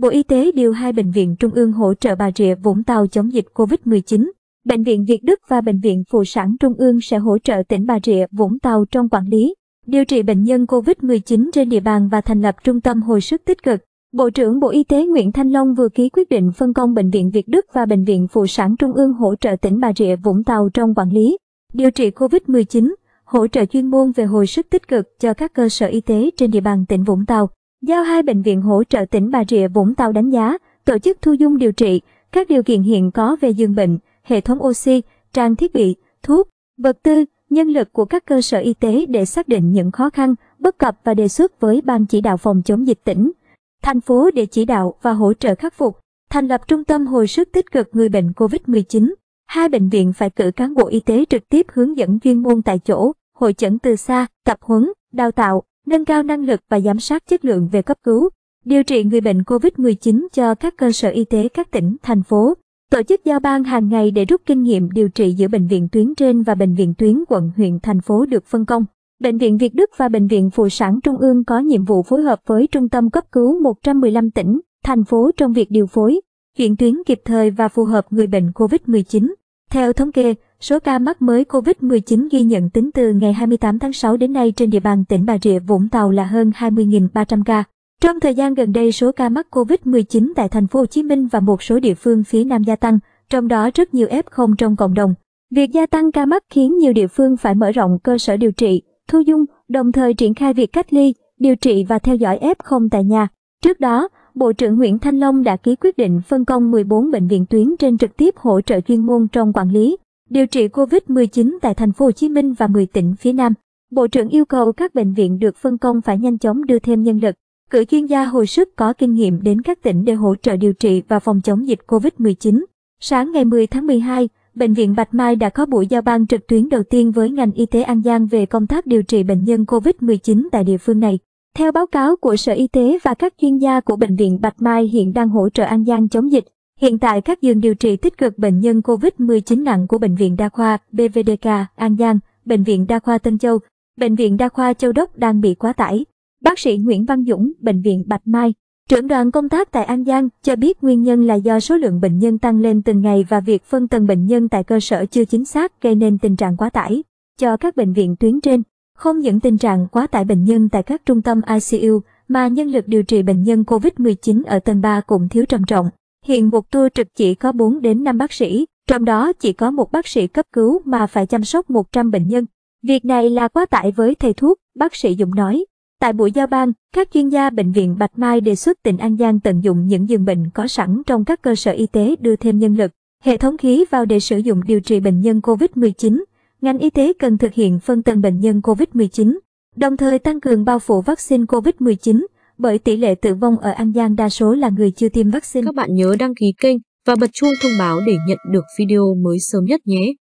Bộ Y tế điều hai bệnh viện trung ương hỗ trợ Bà Rịa Vũng Tàu chống dịch COVID-19. Bệnh viện Việt Đức và Bệnh viện Phụ sản Trung ương sẽ hỗ trợ tỉnh Bà Rịa Vũng Tàu trong quản lý, điều trị bệnh nhân COVID-19 trên địa bàn và thành lập trung tâm hồi sức tích cực. Bộ trưởng Bộ Y tế Nguyễn Thanh Long vừa ký quyết định phân công Bệnh viện Việt Đức và Bệnh viện Phụ sản Trung ương hỗ trợ tỉnh Bà Rịa Vũng Tàu trong quản lý, điều trị COVID-19, hỗ trợ chuyên môn về hồi sức tích cực cho các cơ sở y tế trên địa bàn tỉnh Vũng Tàu giao hai bệnh viện hỗ trợ tỉnh Bà Rịa Vũng Tàu đánh giá, tổ chức thu dung điều trị, các điều kiện hiện có về giường bệnh, hệ thống oxy, trang thiết bị, thuốc, vật tư, nhân lực của các cơ sở y tế để xác định những khó khăn, bất cập và đề xuất với Ban chỉ đạo phòng chống dịch tỉnh, thành phố để chỉ đạo và hỗ trợ khắc phục, thành lập trung tâm hồi sức tích cực người bệnh COVID-19. Hai bệnh viện phải cử cán bộ y tế trực tiếp hướng dẫn chuyên môn tại chỗ, hội chẩn từ xa, tập huấn, đào tạo, nâng cao năng lực và giám sát chất lượng về cấp cứu, điều trị người bệnh COVID-19 cho các cơ sở y tế các tỉnh, thành phố, tổ chức giao ban hàng ngày để rút kinh nghiệm điều trị giữa bệnh viện tuyến trên và bệnh viện tuyến quận, huyện, thành phố được phân công. Bệnh viện Việt Đức và Bệnh viện Phụ sản Trung ương có nhiệm vụ phối hợp với Trung tâm cấp cứu 115 tỉnh, thành phố trong việc điều phối, chuyển tuyến kịp thời và phù hợp người bệnh COVID-19. Theo thống kê, Số ca mắc mới COVID-19 ghi nhận tính từ ngày 28 tháng 6 đến nay trên địa bàn tỉnh Bà Rịa Vũng Tàu là hơn 20.300 ca. Trong thời gian gần đây, số ca mắc COVID-19 tại thành phố Hồ Chí Minh và một số địa phương phía Nam gia tăng, trong đó rất nhiều F0 trong cộng đồng. Việc gia tăng ca mắc khiến nhiều địa phương phải mở rộng cơ sở điều trị, thu dung, đồng thời triển khai việc cách ly, điều trị và theo dõi F0 tại nhà. Trước đó, Bộ trưởng Nguyễn Thanh Long đã ký quyết định phân công 14 bệnh viện tuyến trên trực tiếp hỗ trợ chuyên môn trong quản lý, điều trị COVID-19 tại thành phố Hồ Chí Minh và 10 tỉnh phía Nam. Bộ trưởng yêu cầu các bệnh viện được phân công phải nhanh chóng đưa thêm nhân lực, cử chuyên gia hồi sức có kinh nghiệm đến các tỉnh để hỗ trợ điều trị và phòng chống dịch COVID-19. Sáng ngày 10 tháng 12, Bệnh viện Bạch Mai đã có buổi giao ban trực tuyến đầu tiên với ngành y tế An Giang về công tác điều trị bệnh nhân COVID-19 tại địa phương này. Theo báo cáo của Sở Y tế và các chuyên gia của Bệnh viện Bạch Mai hiện đang hỗ trợ An Giang chống dịch, Hiện tại các giường điều trị tích cực bệnh nhân COVID-19 nặng của Bệnh viện Đa khoa BVDK An Giang, Bệnh viện Đa khoa Tân Châu, Bệnh viện Đa khoa Châu Đốc đang bị quá tải. Bác sĩ Nguyễn Văn Dũng, Bệnh viện Bạch Mai, trưởng đoàn công tác tại An Giang cho biết nguyên nhân là do số lượng bệnh nhân tăng lên từng ngày và việc phân tầng bệnh nhân tại cơ sở chưa chính xác gây nên tình trạng quá tải cho các bệnh viện tuyến trên. Không những tình trạng quá tải bệnh nhân tại các trung tâm ICU, mà nhân lực điều trị bệnh nhân COVID-19 ở tầng 3 cũng thiếu trầm trọng. Hiện một tour trực chỉ có 4 đến 5 bác sĩ, trong đó chỉ có một bác sĩ cấp cứu mà phải chăm sóc 100 bệnh nhân. Việc này là quá tải với thầy thuốc, bác sĩ Dũng nói. Tại buổi giao ban, các chuyên gia bệnh viện Bạch Mai đề xuất tỉnh An Giang tận dụng những giường bệnh có sẵn trong các cơ sở y tế đưa thêm nhân lực, hệ thống khí vào để sử dụng điều trị bệnh nhân COVID-19. Ngành y tế cần thực hiện phân tầng bệnh nhân COVID-19, đồng thời tăng cường bao phủ vaccine COVID-19 bởi tỷ lệ tử vong ở An Giang đa số là người chưa tiêm vaccine. Các bạn nhớ đăng ký kênh và bật chuông thông báo để nhận được video mới sớm nhất nhé.